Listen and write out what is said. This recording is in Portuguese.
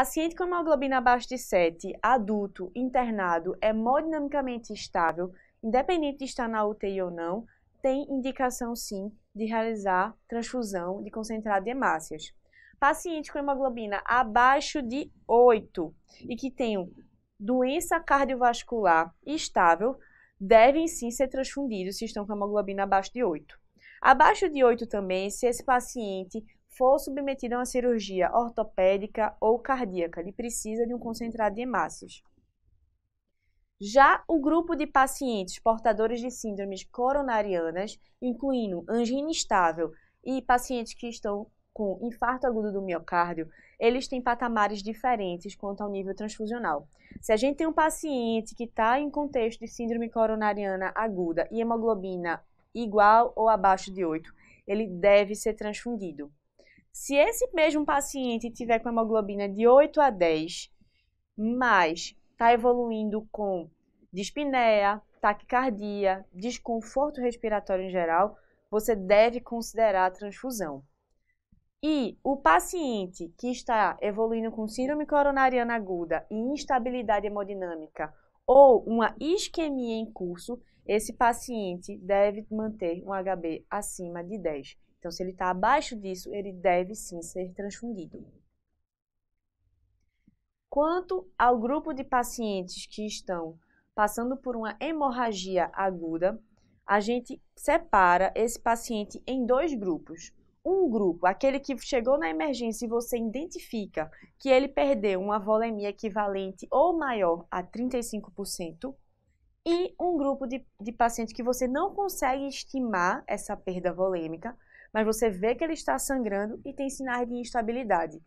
Paciente com hemoglobina abaixo de 7, adulto, internado, é hemodinamicamente estável, independente de estar na UTI ou não, tem indicação sim de realizar transfusão de concentrado de hemácias. Paciente com hemoglobina abaixo de 8 e que tem doença cardiovascular estável, devem sim ser transfundidos se estão com hemoglobina abaixo de 8. Abaixo de 8 também, se esse paciente for submetido a uma cirurgia ortopédica ou cardíaca, ele precisa de um concentrado de hemácias. Já o grupo de pacientes portadores de síndromes coronarianas, incluindo angina estável e pacientes que estão com infarto agudo do miocárdio, eles têm patamares diferentes quanto ao nível transfusional. Se a gente tem um paciente que está em contexto de síndrome coronariana aguda e hemoglobina igual ou abaixo de 8, ele deve ser transfundido. Se esse mesmo paciente tiver com hemoglobina de 8 a 10, mas está evoluindo com dispneia, taquicardia, desconforto respiratório em geral, você deve considerar a transfusão. E o paciente que está evoluindo com síndrome coronariana aguda e instabilidade hemodinâmica ou uma isquemia em curso, esse paciente deve manter um HB acima de 10. Então, se ele está abaixo disso, ele deve sim ser transfundido. Quanto ao grupo de pacientes que estão passando por uma hemorragia aguda, a gente separa esse paciente em dois grupos. Um grupo, aquele que chegou na emergência e você identifica que ele perdeu uma volemia equivalente ou maior a 35%, e um grupo de, de pacientes que você não consegue estimar essa perda volêmica, mas você vê que ele está sangrando e tem sinais de instabilidade.